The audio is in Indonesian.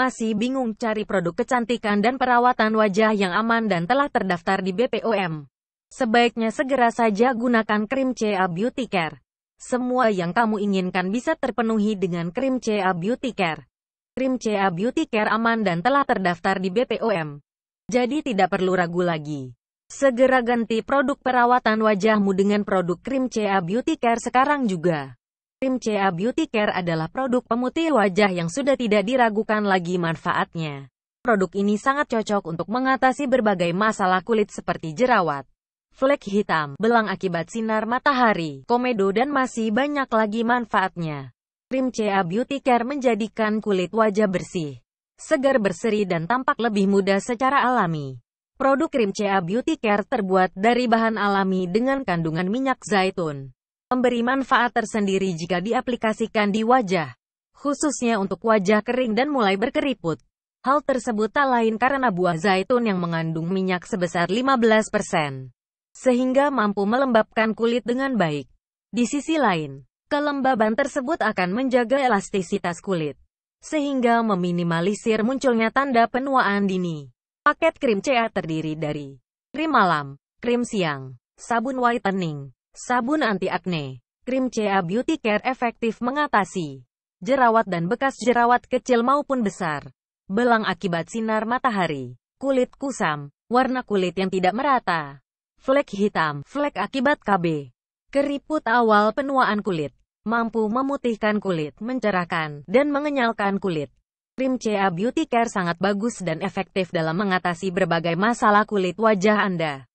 Masih bingung cari produk kecantikan dan perawatan wajah yang aman dan telah terdaftar di BPOM? Sebaiknya segera saja gunakan krim CA Beauty Care. Semua yang kamu inginkan bisa terpenuhi dengan krim CA Beauty Care. Krim CA Beauty Care aman dan telah terdaftar di BPOM. Jadi tidak perlu ragu lagi. Segera ganti produk perawatan wajahmu dengan produk krim CA Beauty Care sekarang juga. Krim CA Beauty Care adalah produk pemutih wajah yang sudah tidak diragukan lagi manfaatnya. Produk ini sangat cocok untuk mengatasi berbagai masalah kulit seperti jerawat, flek hitam, belang akibat sinar matahari, komedo dan masih banyak lagi manfaatnya. Krim CA Beauty Care menjadikan kulit wajah bersih, segar berseri dan tampak lebih muda secara alami. Produk krim CA Beauty Care terbuat dari bahan alami dengan kandungan minyak zaitun memberi manfaat tersendiri jika diaplikasikan di wajah, khususnya untuk wajah kering dan mulai berkeriput. Hal tersebut tak lain karena buah zaitun yang mengandung minyak sebesar 15%, sehingga mampu melembabkan kulit dengan baik. Di sisi lain, kelembaban tersebut akan menjaga elastisitas kulit, sehingga meminimalisir munculnya tanda penuaan dini. Paket krim CA terdiri dari krim malam, krim siang, sabun whitening, Sabun anti-akne, krim CA Beauty Care efektif mengatasi jerawat dan bekas jerawat kecil maupun besar, belang akibat sinar matahari, kulit kusam, warna kulit yang tidak merata, flek hitam, flek akibat KB, keriput awal penuaan kulit, mampu memutihkan kulit, mencerahkan, dan mengenyalkan kulit. Krim CA Beauty Care sangat bagus dan efektif dalam mengatasi berbagai masalah kulit wajah Anda.